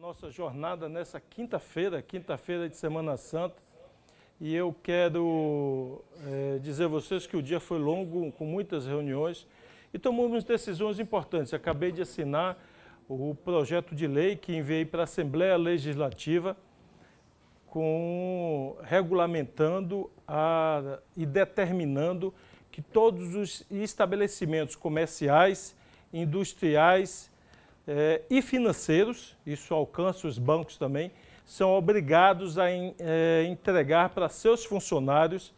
Nossa jornada nessa quinta-feira, quinta-feira de Semana Santa. E eu quero é, dizer a vocês que o dia foi longo, com muitas reuniões, e tomamos decisões importantes. acabei de assinar o projeto de lei que enviei para a Assembleia Legislativa, com, regulamentando a, e determinando que todos os estabelecimentos comerciais, industriais eh, e financeiros, isso alcança os bancos também, são obrigados a em, eh, entregar para seus funcionários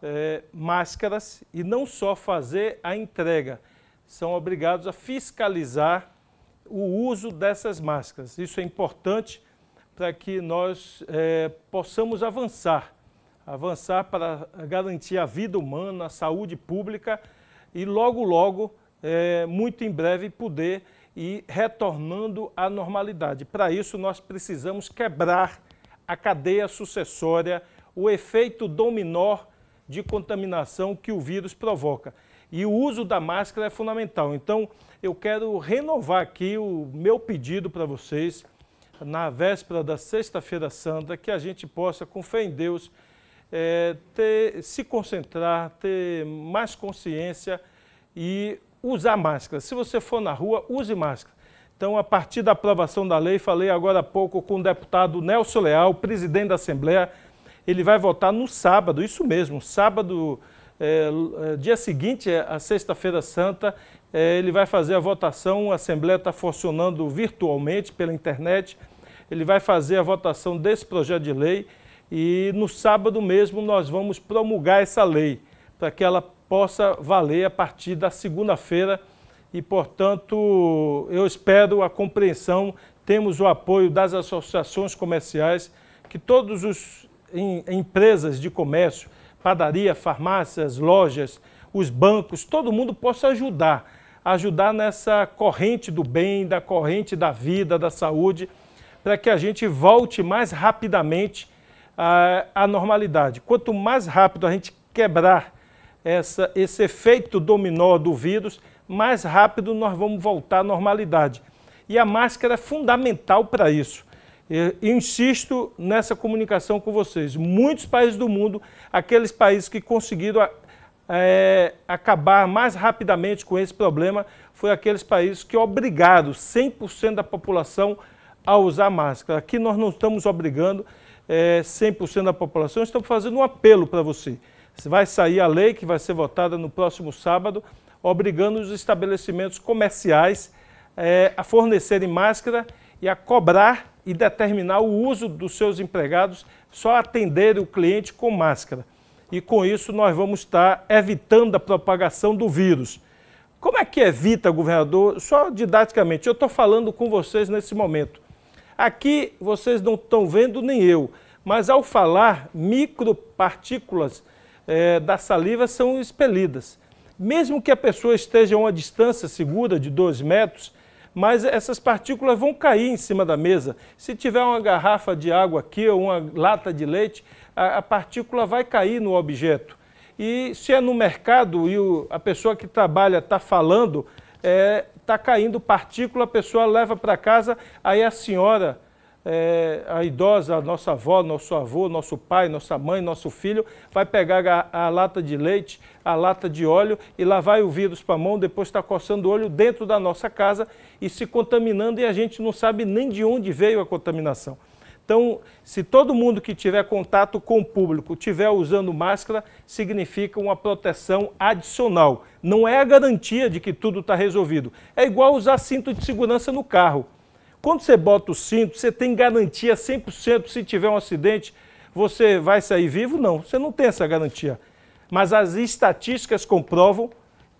eh, máscaras e não só fazer a entrega, são obrigados a fiscalizar o uso dessas máscaras. Isso é importante para que nós possamos avançar, avançar para garantir a vida humana, a saúde pública e logo, logo, muito em breve, poder e retornando à normalidade. Para isso, nós precisamos quebrar a cadeia sucessória, o efeito dominó de contaminação que o vírus provoca. E o uso da máscara é fundamental. Então, eu quero renovar aqui o meu pedido para vocês, na véspera da Sexta-feira Santa, que a gente possa, com fé em Deus, é, ter, se concentrar, ter mais consciência e usar máscara. Se você for na rua, use máscara. Então, a partir da aprovação da lei, falei agora há pouco com o deputado Nelson Leal, presidente da Assembleia, ele vai votar no sábado, isso mesmo, sábado, é, dia seguinte, eh, a Sexta-feira Santa, é, ele vai fazer a votação, a Assembleia está funcionando virtualmente pela internet, ele vai fazer a votação desse projeto de lei e no sábado mesmo nós vamos promulgar essa lei para que ela possa valer a partir da segunda-feira e, portanto, eu espero a compreensão, temos o apoio das associações comerciais, que todas as em, empresas de comércio, padaria, farmácias, lojas, os bancos, todo mundo possa ajudar, ajudar nessa corrente do bem, da corrente da vida, da saúde, para que a gente volte mais rapidamente à, ah, à normalidade. Quanto mais rápido a gente quebrar essa, esse efeito dominó do vírus, mais rápido nós vamos voltar à normalidade. E a máscara é fundamental para isso. Eu insisto nessa comunicação com vocês. Muitos países do mundo, aqueles países que conseguiram é, acabar mais rapidamente com esse problema, foi aqueles países que obrigaram 100% da população a usar máscara. Aqui nós não estamos obrigando é, 100% da população, estamos fazendo um apelo para você vai sair a lei que vai ser votada no próximo sábado, obrigando os estabelecimentos comerciais é, a fornecerem máscara e a cobrar e determinar o uso dos seus empregados só atender o cliente com máscara. E com isso nós vamos estar evitando a propagação do vírus. Como é que evita, governador? Só didaticamente, eu estou falando com vocês nesse momento. Aqui vocês não estão vendo nem eu, mas ao falar, micropartículas é, da saliva são expelidas. Mesmo que a pessoa esteja a uma distância segura de 2 metros, mas essas partículas vão cair em cima da mesa. Se tiver uma garrafa de água aqui ou uma lata de leite, a, a partícula vai cair no objeto. E se é no mercado e o, a pessoa que trabalha está falando, está é, tá caindo partícula, a pessoa leva para casa, aí a senhora é, a idosa, a nossa avó, nosso avô, nosso pai, nossa mãe, nosso filho, vai pegar a, a lata de leite, a lata de óleo e lá vai o vírus para a mão, depois está coçando o olho dentro da nossa casa e se contaminando e a gente não sabe nem de onde veio a contaminação. Então, se todo mundo que tiver contato com o público tiver usando máscara, significa uma proteção adicional. Não é a garantia de que tudo está resolvido. É igual usar cinto de segurança no carro. Quando você bota o cinto, você tem garantia 100% se tiver um acidente, você vai sair vivo? Não, você não tem essa garantia. Mas as estatísticas comprovam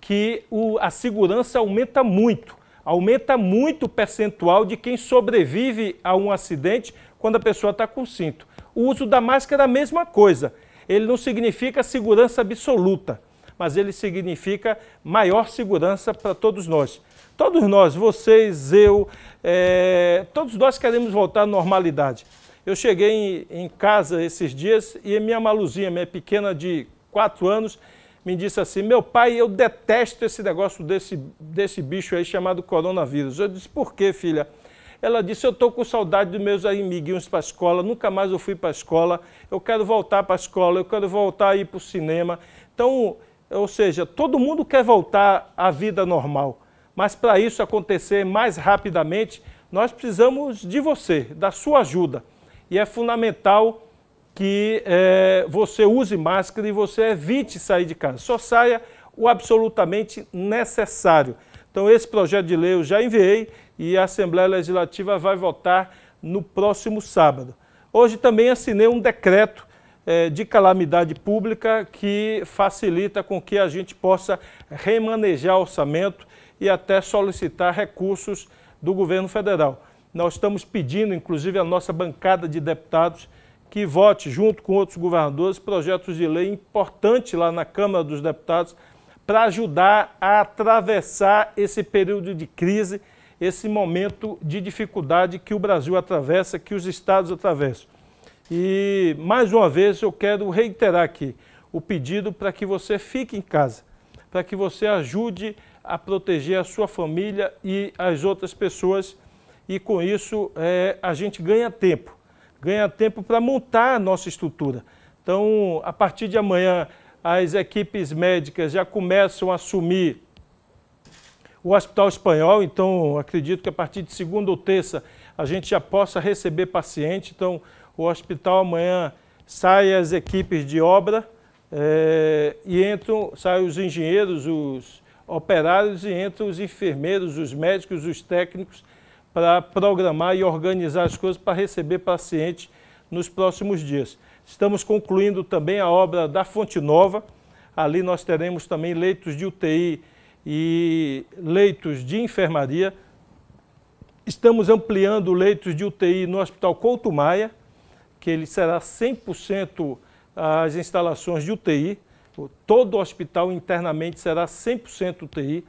que o, a segurança aumenta muito. Aumenta muito o percentual de quem sobrevive a um acidente quando a pessoa está com cinto. O uso da máscara é a mesma coisa. Ele não significa segurança absoluta, mas ele significa maior segurança para todos nós. Todos nós, vocês, eu, é, todos nós queremos voltar à normalidade. Eu cheguei em, em casa esses dias e minha Maluzinha, minha pequena de 4 anos, me disse assim: Meu pai, eu detesto esse negócio desse, desse bicho aí chamado coronavírus. Eu disse: Por quê, filha? Ela disse: Eu estou com saudade dos meus amiguinhos para a escola, nunca mais eu fui para a escola, eu quero voltar para a escola, eu quero voltar a ir para o cinema. Então, ou seja, todo mundo quer voltar à vida normal. Mas para isso acontecer mais rapidamente, nós precisamos de você, da sua ajuda. E é fundamental que é, você use máscara e você evite sair de casa. Só saia o absolutamente necessário. Então, esse projeto de lei eu já enviei e a Assembleia Legislativa vai votar no próximo sábado. Hoje também assinei um decreto é, de calamidade pública que facilita com que a gente possa remanejar orçamento e até solicitar recursos do governo federal. Nós estamos pedindo, inclusive, a nossa bancada de deputados que vote, junto com outros governadores, projetos de lei importantes lá na Câmara dos Deputados para ajudar a atravessar esse período de crise, esse momento de dificuldade que o Brasil atravessa, que os estados atravessam. E, mais uma vez, eu quero reiterar aqui o pedido para que você fique em casa, para que você ajude a proteger a sua família e as outras pessoas. E com isso é, a gente ganha tempo, ganha tempo para montar a nossa estrutura. Então, a partir de amanhã, as equipes médicas já começam a assumir o Hospital Espanhol, então acredito que a partir de segunda ou terça a gente já possa receber paciente. Então, o hospital amanhã sai as equipes de obra é, e entram, saem os engenheiros, os operários e entre os enfermeiros, os médicos, os técnicos, para programar e organizar as coisas para receber pacientes nos próximos dias. Estamos concluindo também a obra da Fonte Nova. Ali nós teremos também leitos de UTI e leitos de enfermaria. Estamos ampliando leitos de UTI no Hospital Couto Maia, que ele será 100% as instalações de UTI. Todo o hospital internamente será 100% UTI.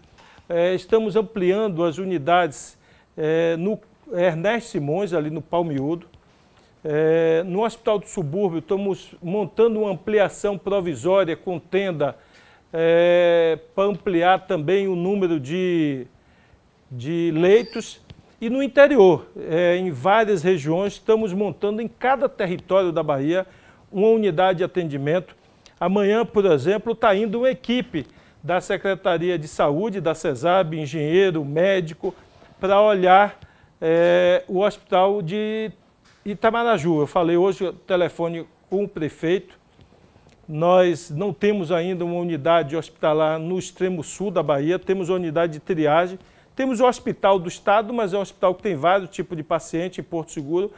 É, estamos ampliando as unidades é, no Ernesto Simões, ali no Palmiúdo. É, no Hospital do Subúrbio, estamos montando uma ampliação provisória com tenda é, para ampliar também o número de, de leitos. E no interior, é, em várias regiões, estamos montando em cada território da Bahia uma unidade de atendimento Amanhã, por exemplo, está indo uma equipe da Secretaria de Saúde, da CESAB, engenheiro, médico, para olhar é, o hospital de Itamaraju. Eu falei hoje no telefone com o prefeito. Nós não temos ainda uma unidade hospitalar no extremo sul da Bahia, temos uma unidade de triagem. Temos o hospital do estado, mas é um hospital que tem vários tipos de paciente em Porto Seguro.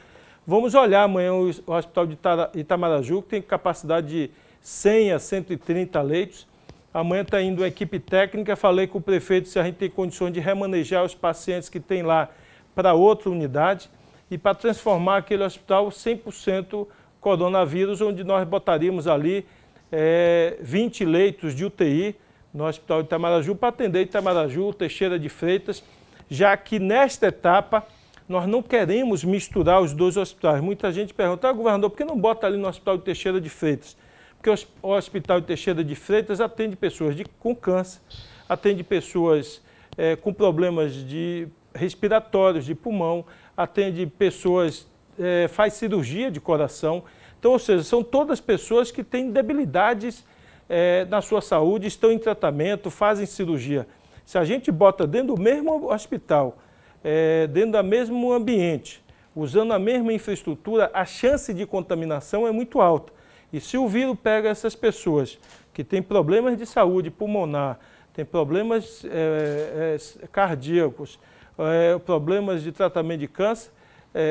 Vamos olhar amanhã o hospital de Itamaraju, que tem capacidade de 100 a 130 leitos. Amanhã está indo a equipe técnica, falei com o prefeito se a gente tem condições de remanejar os pacientes que tem lá para outra unidade e para transformar aquele hospital 100% coronavírus, onde nós botaríamos ali é, eh, 20 leitos de UTI no Hospital de Itamaraju para atender Itamaraju, Teixeira de Freitas, já que nesta etapa nós não queremos misturar os dois hospitais. Muita gente pergunta, ah, governador, por que não bota ali no Hospital de Teixeira de Freitas? porque o Hospital de Teixeira de Freitas atende pessoas de, com câncer, atende pessoas é, com problemas de respiratórios, de pulmão, atende pessoas, é, faz cirurgia de coração. Então, ou seja, são todas pessoas que têm debilidades é, na sua saúde, estão em tratamento, fazem cirurgia. Se a gente bota dentro do mesmo hospital, é, dentro do mesmo ambiente, usando a mesma infraestrutura, a chance de contaminação é muito alta. E se o vírus pega essas pessoas que têm problemas de saúde pulmonar, têm problemas é, é, cardíacos, é, problemas de tratamento de câncer,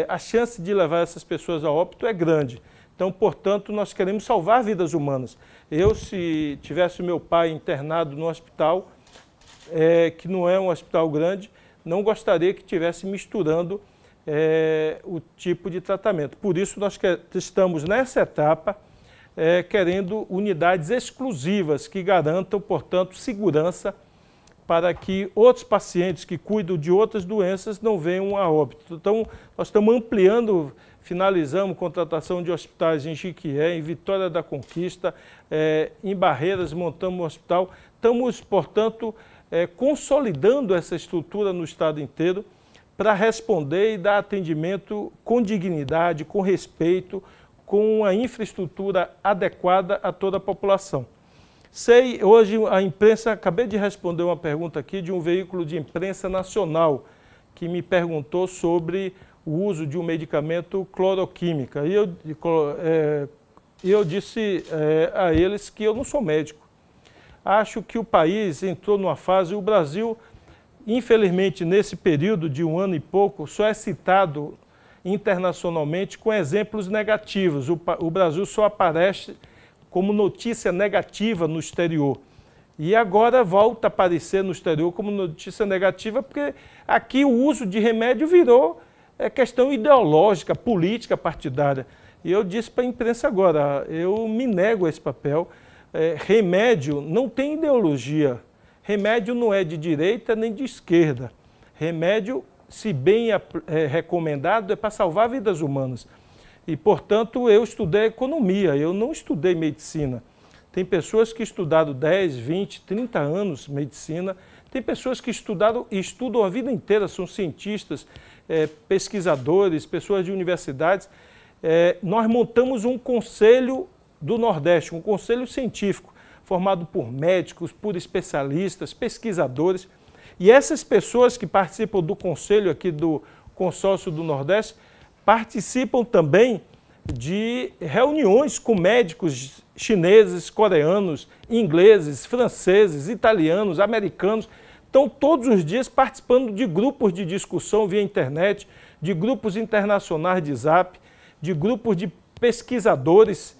a chance de levar essas pessoas a óbito é grande. Então, portanto, nós queremos salvar vidas humanas. Eu, se tivesse meu pai internado no hospital, que não é um hospital grande, não gostaria que tivesse misturando é, o tipo de tratamento. Por isso, nós que, estamos nessa etapa é, querendo unidades exclusivas que garantam, portanto, segurança para que outros pacientes que cuidam de outras doenças não venham a óbito. Então, nós estamos ampliando, finalizamos contratação de hospitais em Chiquié, em Vitória da Conquista, é, em Barreiras montamos um hospital. Estamos, portanto, é, consolidando essa estrutura no estado inteiro para responder e dar atendimento com dignidade, com respeito, com uma infraestrutura adequada a toda a população. Sei, hoje a imprensa, acabei de responder uma pergunta aqui de um veículo de imprensa nacional que me perguntou sobre o uso de um medicamento cloroquímica. E eu, é, eu disse é, a eles que eu não sou médico. Acho que o país entrou numa fase, o Brasil, infelizmente, nesse período de um ano e pouco, só é citado internacionalmente com exemplos negativos. O, o Brasil só aparece como notícia negativa no exterior. E agora volta a aparecer no exterior como notícia negativa, porque aqui o uso de remédio virou é, questão ideológica, política, partidária. E eu disse para a imprensa agora, eu me nego a esse papel. É, remédio não tem ideologia. Remédio não é de direita nem de esquerda. Remédio se bem é, recomendado, é para salvar vidas humanas. E, portanto, eu estudei economia, eu não estudei medicina. Tem pessoas que estudaram 10, 20, 30 anos medicina, tem pessoas que estudaram e estudam a vida inteira, são cientistas, é, pesquisadores, pessoas de universidades. É, nós montamos um conselho do Nordeste, um conselho científico, formado por médicos, por especialistas, pesquisadores e essas pessoas que participam do conselho aqui do Consórcio do Nordeste participam também de reuniões com médicos chineses, coreanos, ingleses, franceses, italianos, americanos. Estão todos os dias participando de grupos de discussão via internet, de grupos internacionais de zap, de grupos de pesquisadores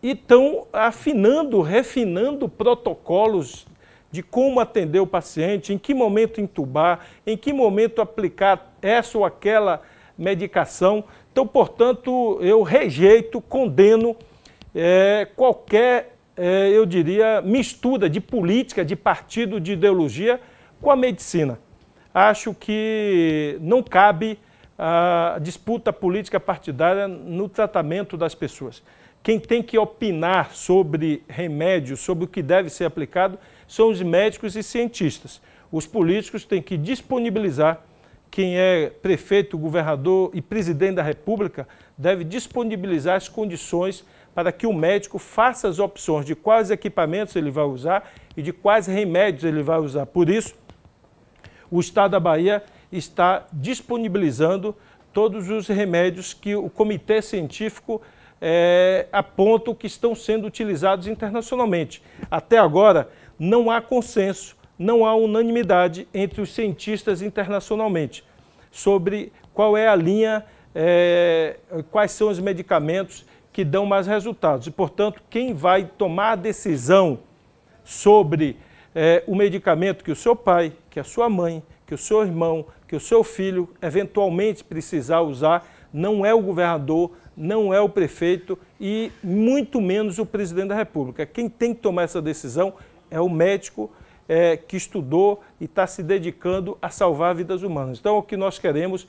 e estão afinando, refinando protocolos de como atender o paciente, em que momento intubar, em que momento aplicar essa ou aquela medicação. Então, portanto, eu rejeito, condeno é, qualquer, é, eu diria, mistura de política, de partido, de ideologia com a medicina. Acho que não cabe a disputa política partidária no tratamento das pessoas. Quem tem que opinar sobre remédio, sobre o que deve ser aplicado, são os médicos e cientistas. Os políticos têm que disponibilizar, quem é prefeito, governador e presidente da República deve disponibilizar as condições para que o médico faça as opções de quais equipamentos ele vai usar e de quais remédios ele vai usar. Por isso, o Estado da Bahia está disponibilizando todos os remédios que o Comitê Científico é, apontam que estão sendo utilizados internacionalmente. Até agora, não há consenso, não há unanimidade entre os cientistas internacionalmente sobre qual é a linha, é, quais são os medicamentos que dão mais resultados. E, portanto, quem vai tomar a decisão sobre é, o medicamento que o seu pai, que a sua mãe, que o seu irmão, que o seu filho eventualmente precisar usar, não é o governador, não é o prefeito e muito menos o presidente da República. Quem tem que tomar essa decisão é o médico é, que estudou e está se dedicando a salvar vidas humanas. Então, o que nós queremos,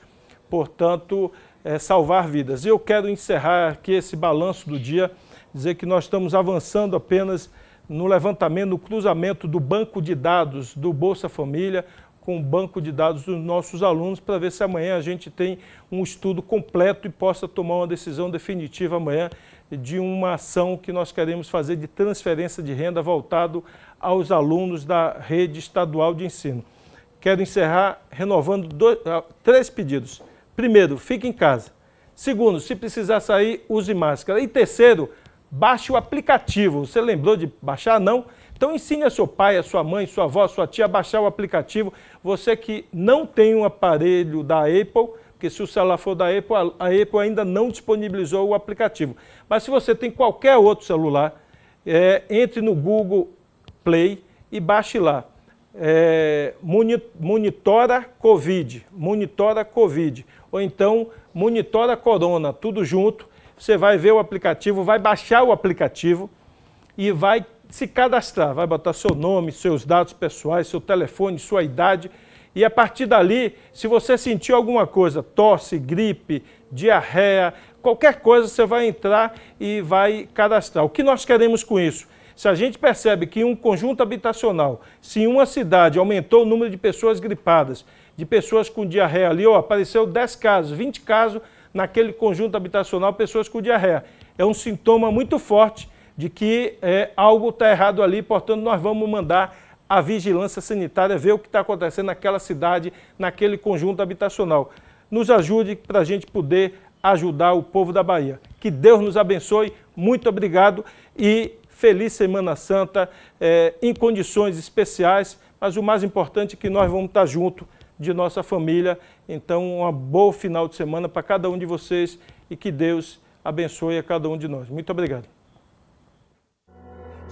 portanto, é salvar vidas. E eu quero encerrar aqui esse balanço do dia, dizer que nós estamos avançando apenas no levantamento, no cruzamento do banco de dados do Bolsa Família com o banco de dados dos nossos alunos para ver se amanhã a gente tem um estudo completo e possa tomar uma decisão definitiva amanhã de uma ação que nós queremos fazer de transferência de renda voltado aos alunos da rede estadual de ensino. Quero encerrar renovando dois, ah, três pedidos. Primeiro, fique em casa. Segundo, se precisar sair, use máscara. E terceiro, baixe o aplicativo. Você lembrou de baixar? Não? Então ensine a seu pai, a sua mãe, a sua avó, a sua tia a baixar o aplicativo. Você que não tem um aparelho da Apple, porque se o celular for da Apple, a Apple ainda não disponibilizou o aplicativo. Mas se você tem qualquer outro celular, é, entre no Google Play e baixe lá. É, monitora Covid, monitora Covid, ou então monitora Corona, tudo junto. Você vai ver o aplicativo, vai baixar o aplicativo e vai se cadastrar, vai botar seu nome, seus dados pessoais, seu telefone, sua idade. E a partir dali, se você sentir alguma coisa, tosse, gripe, diarreia, qualquer coisa, você vai entrar e vai cadastrar. O que nós queremos com isso? Se a gente percebe que em um conjunto habitacional, se em uma cidade aumentou o número de pessoas gripadas, de pessoas com diarreia ali, ó, apareceu 10 casos, 20 casos naquele conjunto habitacional, pessoas com diarreia. É um sintoma muito forte de que é, algo está errado ali, portanto, nós vamos mandar a vigilância sanitária ver o que está acontecendo naquela cidade, naquele conjunto habitacional. Nos ajude para a gente poder ajudar o povo da Bahia. Que Deus nos abençoe, muito obrigado e feliz Semana Santa, é, em condições especiais, mas o mais importante é que nós vamos estar tá junto de nossa família. Então, um bom final de semana para cada um de vocês e que Deus abençoe a cada um de nós. Muito obrigado.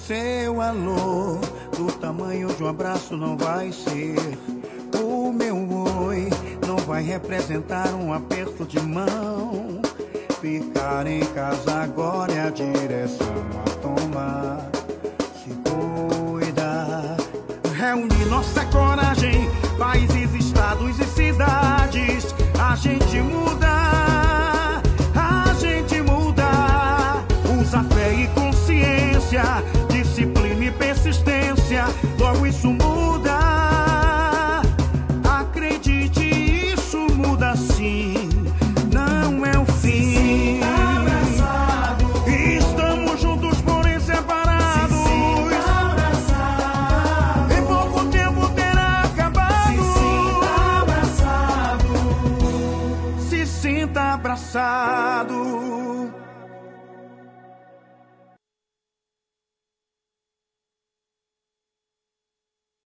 Seu alô, do tamanho de um abraço, não vai ser. O meu oi não vai representar um aperto de mão. Ficar em casa agora é a direção a tomar. Se cuidar, reunir nossa coragem, países, estados e cidades. A gente muda.